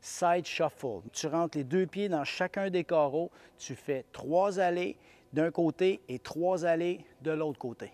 side shuffle. Tu rentres les deux pieds dans chacun des carreaux, tu fais trois allées d'un côté et trois allées de l'autre côté.